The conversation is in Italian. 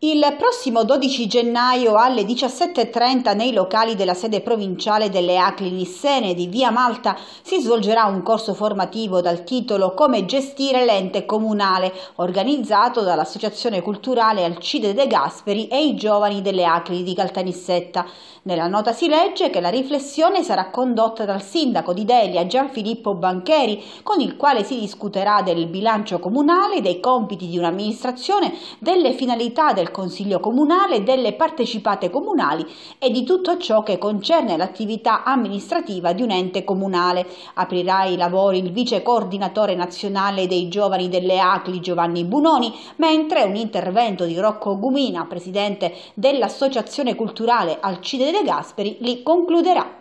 Il prossimo 12 gennaio alle 17.30 nei locali della sede provinciale delle ACLI Nissene di Via Malta si svolgerà un corso formativo dal titolo Come gestire l'ente comunale, organizzato dall'Associazione Culturale Alcide De Gasperi e i giovani delle ACLI di Caltanissetta. Nella nota si legge che la riflessione sarà condotta dal sindaco di Delia Gianfilippo Bancheri, con il quale si discuterà del bilancio comunale, dei compiti di un'amministrazione, delle finalità del del Consiglio Comunale, delle partecipate comunali e di tutto ciò che concerne l'attività amministrativa di un ente comunale. Aprirà i lavori il vice coordinatore nazionale dei giovani delle ACLI Giovanni Bunoni, mentre un intervento di Rocco Gumina, presidente dell'Associazione Culturale Alcide De Gasperi, li concluderà.